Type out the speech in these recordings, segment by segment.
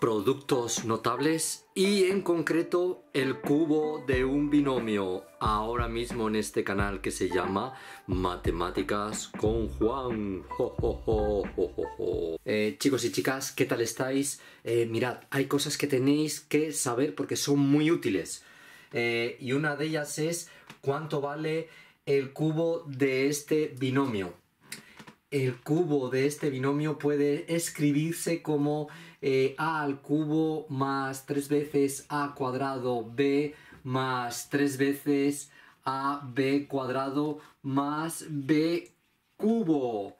productos notables y en concreto el cubo de un binomio ahora mismo en este canal que se llama Matemáticas con Juan. Eh, chicos y chicas, ¿qué tal estáis? Eh, mirad, hay cosas que tenéis que saber porque son muy útiles. Eh, y una de ellas es cuánto vale el cubo de este binomio el cubo de este binomio puede escribirse como eh, a al cubo más tres veces a cuadrado b más tres veces a b cuadrado más b cubo.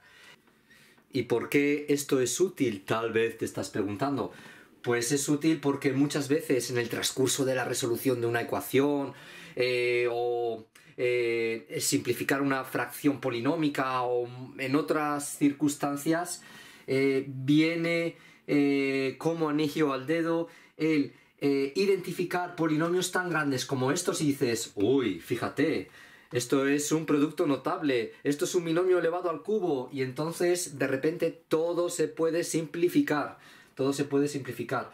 ¿Y por qué esto es útil? Tal vez te estás preguntando. Pues es útil porque muchas veces en el transcurso de la resolución de una ecuación eh, o eh, simplificar una fracción polinómica o en otras circunstancias, eh, viene eh, como anillo al dedo el identificar polinomios tan grandes como estos y dices, uy, fíjate, esto es un producto notable, esto es un binomio elevado al cubo y entonces de repente todo se puede simplificar, todo se puede simplificar.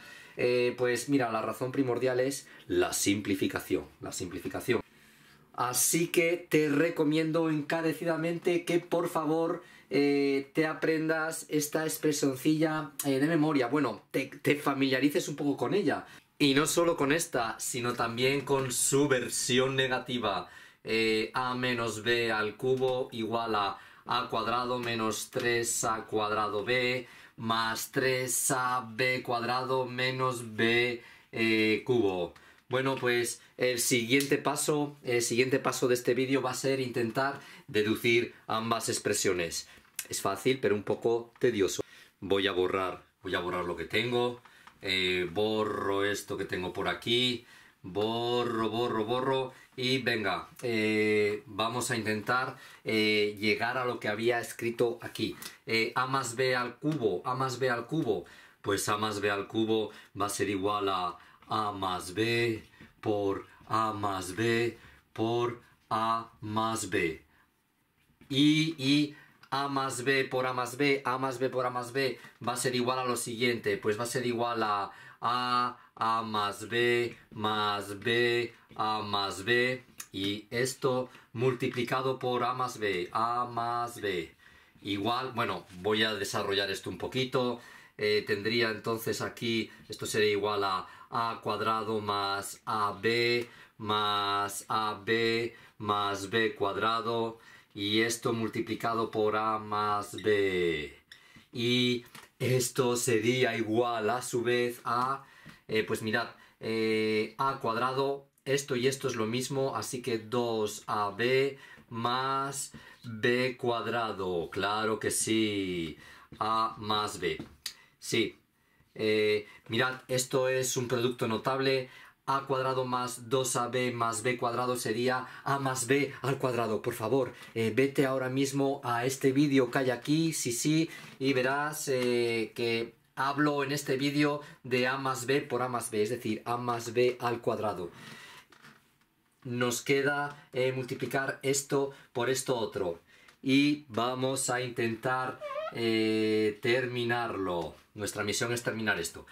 pues mira, la razón primordial es la simplificación, la simplificación. Así que te recomiendo encarecidamente que por favor eh, te aprendas esta expresioncilla eh, de memoria. Bueno, te, familiarices un poco con ella. Y no solo con esta, sino también con su versión negativa. Eh, a menos b al cubo igual a a cuadrado menos 3a cuadrado b más 3 b cuadrado menos b cubo. Bueno, pues el siguiente paso, el siguiente paso de este vídeo va a ser intentar deducir ambas expresiones. Es fácil, pero un poco tedioso. Voy a borrar, voy a borrar lo que tengo, eh, borro esto que tengo por aquí, borro, borro, borro y venga, eh, vamos a intentar eh, llegar a lo que había escrito aquí. a más b al cubo, a más b al cubo, pues a más b al cubo va a ser igual a, a más B por A más B por A más B. Y, A más B por A más B, A más B por A más B va a ser igual a lo siguiente. Pues va a ser igual a A, A más B, más B, A más B. Y esto multiplicado por A más B, A más B. Igual, bueno, voy a desarrollar esto un poquito. Eh, tendría entonces aquí, esto sería igual a a cuadrado más ab más ab más b cuadrado y esto multiplicado por a más b. Y esto sería igual a su vez a, eh, pues mirad, eh, a cuadrado, esto y esto es lo mismo, así que 2ab más b cuadrado, claro que sí, a más b. Sí. Eh, mirad, esto es un producto notable. A cuadrado más 2AB más B cuadrado sería A más B al cuadrado. Por favor, eh, vete ahora mismo a este vídeo que hay aquí, sí, sí, y verás eh, que hablo en este vídeo de A más B por A más B, es decir, A más B al cuadrado. Nos queda multiplicar esto por esto otro. Y vamos a intentar eh, terminarlo. Nuestra misión es terminar esto.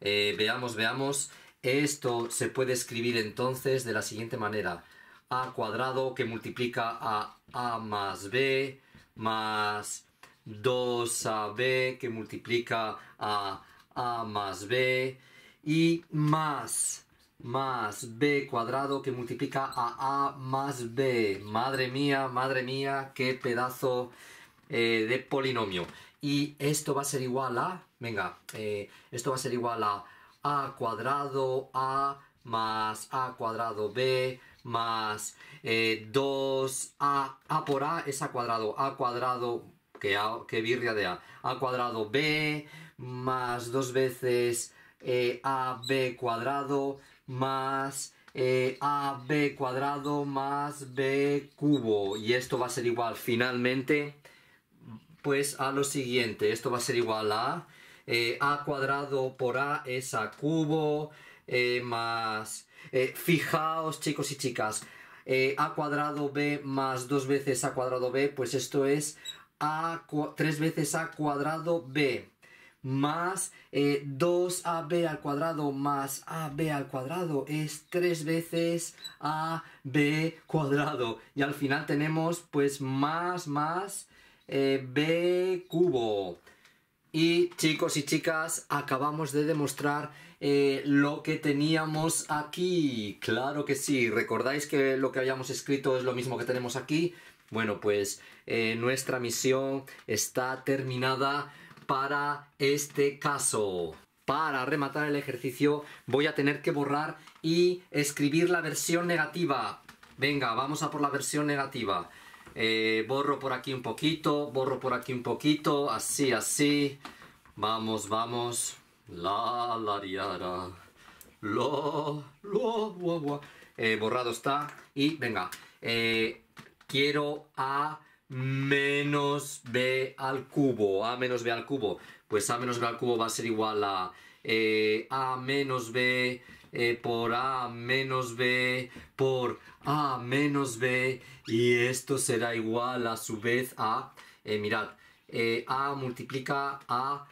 Eh, veamos, veamos. Esto se puede escribir entonces de la siguiente manera. A cuadrado que multiplica a A más B más 2AB que multiplica a A más B y más más b cuadrado que multiplica a a más b. Madre mía, madre mía, qué pedazo eh, de polinomio. Y esto va a ser igual a, venga, eh, esto va a ser igual a a cuadrado a más a cuadrado b más 2a, eh, a por a es a cuadrado, a cuadrado, que, birria de a, a cuadrado b más dos veces A B cuadrado más A B cuadrado más b cubo y esto va a ser igual finalmente pues a lo siguiente. Esto va a ser igual a eh, a cuadrado por a es a cubo eh, más... Eh, fijaos chicos y chicas, a cuadrado b más dos veces a cuadrado b, pues esto es a tres veces a cuadrado b más 2ab al cuadrado más ab al cuadrado es tres veces ab cuadrado y al final tenemos pues más más eh, B cubo. Y chicos y chicas, acabamos de demostrar eh, lo que teníamos aquí. Claro que sí, ¿recordáis que lo que habíamos escrito es lo mismo que tenemos aquí? Bueno, pues eh, nuestra misión está terminada para este caso. Para rematar el ejercicio voy a tener que borrar y escribir la versión negativa. Venga, vamos a por la versión negativa. Eh, borro por aquí un poquito, borro por aquí un poquito, así, así. Vamos, vamos. La, la, Lo, lo, eh, borrado está. Y venga, eh, quiero a menos b al cubo. A menos b al cubo. Pues a menos b al cubo va a ser igual a a menos b eh, por A menos B por A menos B y esto será igual a su vez a, eh, mirad, eh, A multiplica a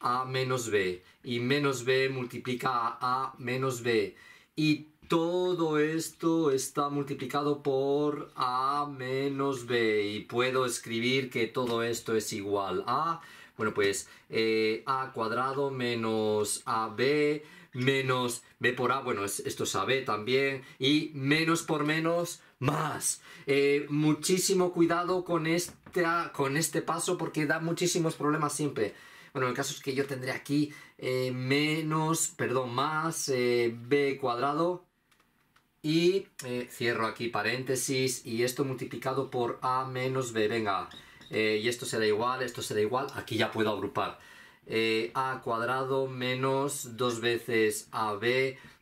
A menos B y menos B multiplica a A menos B y todo esto está multiplicado por A menos B y puedo escribir que todo esto es igual a, bueno pues A cuadrado menos AB menos B por A, bueno, esto es AB también, y menos por menos más. Eh, muchísimo cuidado con, este con este paso porque da muchísimos problemas siempre. Bueno, el caso es que yo tendré aquí eh, menos, perdón, más eh, b cuadrado y cierro aquí paréntesis y esto multiplicado por a menos b, venga, y esto será igual, esto será igual, aquí ya puedo agrupar. Eh, a cuadrado menos dos veces ab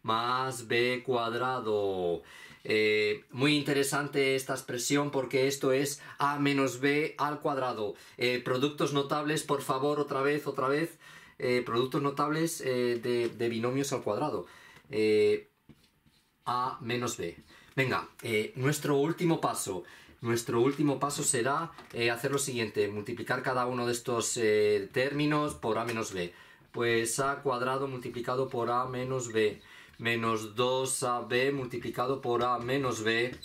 más b cuadrado. Eh, muy interesante esta expresión porque esto es a menos b al cuadrado. Eh, productos notables, por favor, otra vez, otra vez. productos notables de, binomios al cuadrado. a menos b. Venga, nuestro último paso. Nuestro último paso será eh, hacer lo siguiente, multiplicar cada uno de estos eh, términos por a menos b. Pues a cuadrado multiplicado por a menos b, menos 2ab multiplicado por a menos b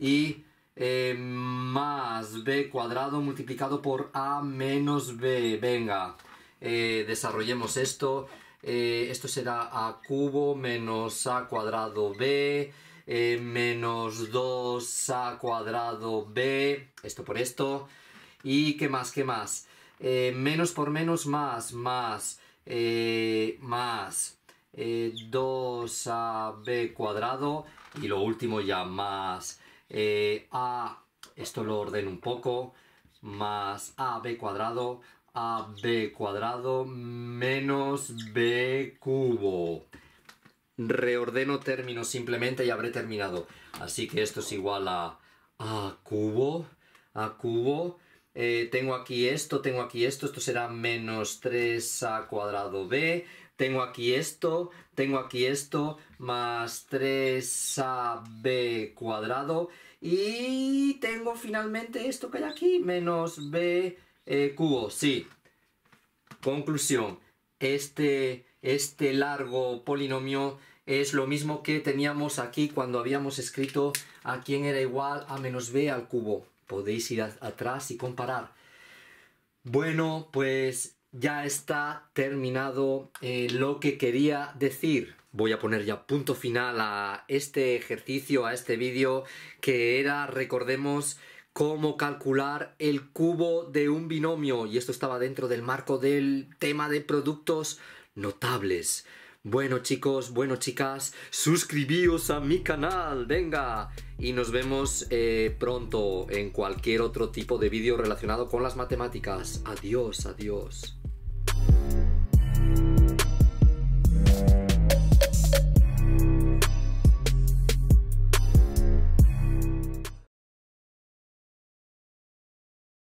y eh, más b cuadrado multiplicado por a menos b. Venga, desarrollemos esto. esto será a cubo menos a cuadrado b eh, menos 2a cuadrado b, esto por esto, y qué más, qué más, eh, menos por menos más, más, eh, más 2ab cuadrado, y lo último ya más a, esto lo ordeno un poco, más ab cuadrado, ab cuadrado menos b cubo reordeno términos simplemente y habré terminado. Así que esto es igual a, cubo, a cubo. Eh, tengo aquí esto, tengo aquí esto, esto será menos 3a cuadrado b, tengo aquí esto, tengo aquí esto, más 3ab cuadrado, y tengo finalmente esto que hay aquí, menos b eh, cubo, sí. Conclusión, este este largo polinomio es lo mismo que teníamos aquí cuando habíamos escrito a quién era igual a menos b al cubo. Podéis ir atrás y comparar. Bueno, pues ya está terminado eh, lo que quería decir. Voy a poner ya punto final a este ejercicio, a este vídeo, que era, recordemos, cómo calcular el cubo de un binomio. Y esto estaba dentro del marco del tema de productos notables. Bueno chicos, bueno chicas, suscribíos a mi canal, venga. Y nos vemos eh, pronto en cualquier otro tipo de vídeo relacionado con las matemáticas. Adiós, adiós.